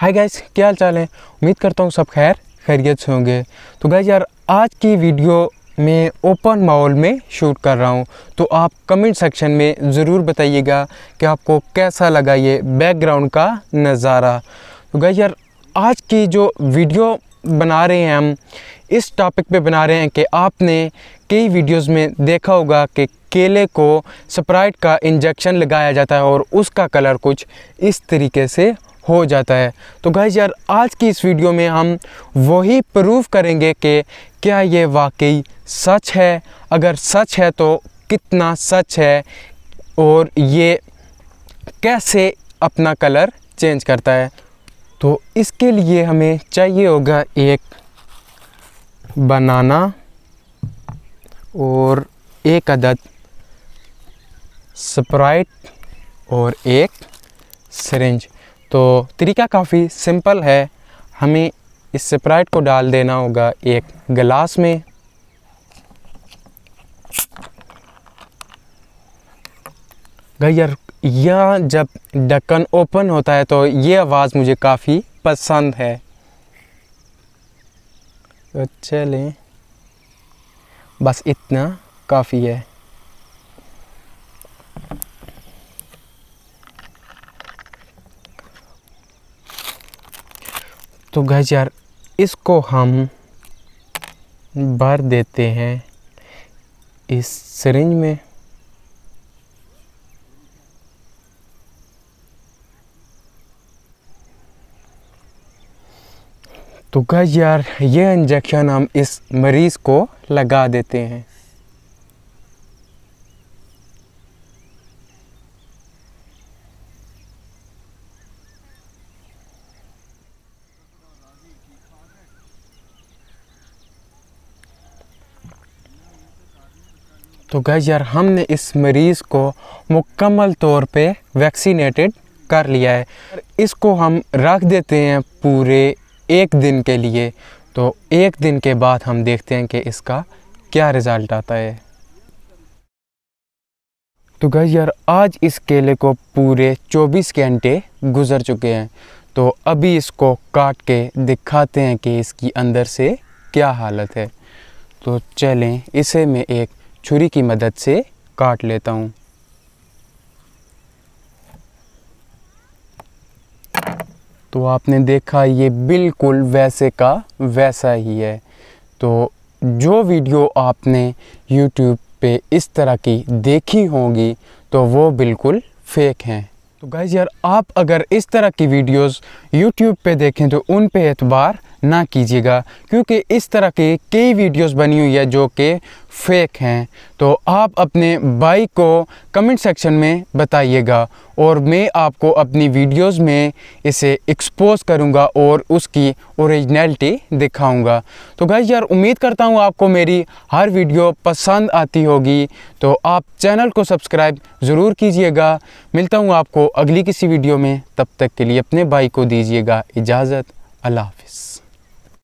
hi guys क्या हाल चाल है उम्मीद करता हूँ सब खैर खैरियत से होंगे तो गैस यार आज की वीडियो मैं ओपन माहौल में शूट कर रहा हूँ तो आप कमेंट सेक्शन में ज़रूर बताइएगा कि आपको कैसा लगा ये बैकग्राउंड का नज़ारा तो गैस यार आज की जो वीडियो बना रहे हैं हम इस टॉपिक पे बना रहे हैं कि आपने कई वीडियोस में देखा होगा कि केले को स्प्राइट का इंजेक्शन लगाया जाता है और उसका कलर कुछ इस तरीके से हो जाता है तो गाइज यार आज की इस वीडियो में हम वही प्रूफ करेंगे कि क्या ये वाकई सच है अगर सच है तो कितना सच है और ये कैसे अपना कलर चेंज करता है तो इसके लिए हमें चाहिए होगा एक बनाना और एक अदद स्प्राइट और एक सरेंज तो तरीका काफ़ी सिंपल है हमें इस स्प्राइट को डाल देना होगा एक गिलास में यार यह जब ढक्कन ओपन होता है तो ये आवाज़ मुझे काफ़ी पसंद है तो चलें बस इतना काफ़ी है तो गैस यार इसको हम भर देते हैं इस सरिंज में तो गैस यार ये इंजेक्शन हम इस मरीज़ को लगा देते हैं तो गैज यार हमने इस मरीज़ को मुकम्मल तौर पे वैक्सीनेटेड कर लिया है इसको हम रख देते हैं पूरे एक दिन के लिए तो एक दिन के बाद हम देखते हैं कि इसका क्या रिज़ल्ट आता है तो गैज यार आज इस केले को पूरे 24 घंटे गुजर चुके हैं तो अभी इसको काट के दिखाते हैं कि इसकी अंदर से क्या हालत है तो चलें इसे मैं एक छुरी की मदद से काट लेता हूँ तो आपने देखा ये बिल्कुल वैसे का वैसा ही है तो जो वीडियो आपने YouTube पे इस तरह की देखी होगी तो वो बिल्कुल फेक हैं तो गाइज़ यार आप अगर इस तरह की वीडियोस YouTube पे देखें तो उन पे एतबार ना कीजिएगा क्योंकि इस तरह के कई वीडियोस बनी हुई है जो कि फेक हैं तो आप अपने भाई को कमेंट सेक्शन में बताइएगा और मैं आपको अपनी वीडियोस में इसे एक्सपोज करूंगा और उसकी ओरिजिनलिटी दिखाऊंगा तो भाई यार उम्मीद करता हूं आपको मेरी हर वीडियो पसंद आती होगी तो आप चैनल को सब्सक्राइब ज़रूर कीजिएगा मिलता हूं आपको अगली किसी वीडियो में तब तक के लिए अपने भाई को दीजिएगा इजाज़त अल्लाह हाफिज़